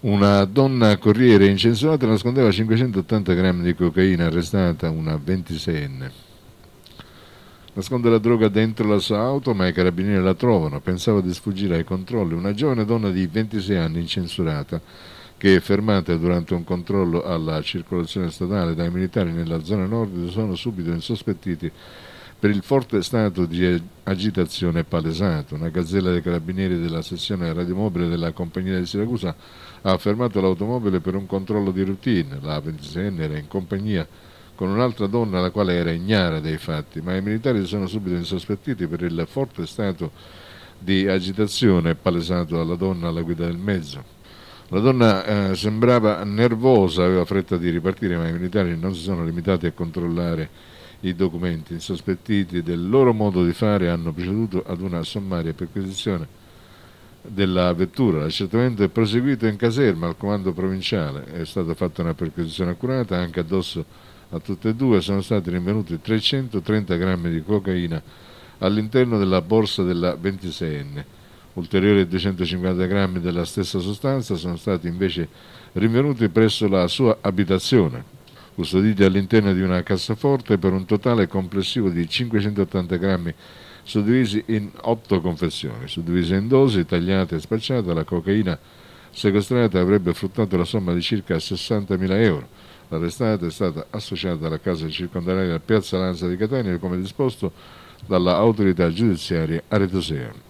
Una donna corriere incensurata nascondeva 580 grammi di cocaina, arrestata una 26enne. Nasconde la droga dentro la sua auto, ma i carabinieri la trovano. Pensava di sfuggire ai controlli. Una giovane donna di 26 anni incensurata, che è fermata durante un controllo alla circolazione statale dai militari nella zona nord, sono subito insospettiti per il forte stato di agitazione palesato. Una gazzella dei carabinieri della sezione radiomobile della compagnia di Siracusa ha fermato l'automobile per un controllo di routine. La 26enne era in compagnia con un'altra donna la quale era ignara dei fatti, ma i militari sono subito insospettiti per il forte stato di agitazione palesato dalla donna alla guida del mezzo. La donna eh, sembrava nervosa, aveva fretta di ripartire, ma i militari non si sono limitati a controllare i documenti insospettiti del loro modo di fare hanno preceduto ad una sommaria perquisizione della vettura. L'accertamento è proseguito in caserma al comando provinciale. È stata fatta una perquisizione accurata anche addosso a tutte e due. Sono stati rinvenuti 330 grammi di cocaina all'interno della borsa della 26enne. Ulteriori 250 grammi della stessa sostanza sono stati invece rinvenuti presso la sua abitazione custoditi all'interno di una cassaforte per un totale complessivo di 580 grammi suddivisi in 8 confezioni, suddivise in dosi, tagliate e spacciate, la cocaina sequestrata avrebbe fruttato la somma di circa 60.000 euro. L'arrestata è stata associata alla casa circondaria Piazza Lanza di Catania come disposto dall'autorità giudiziaria aretosea.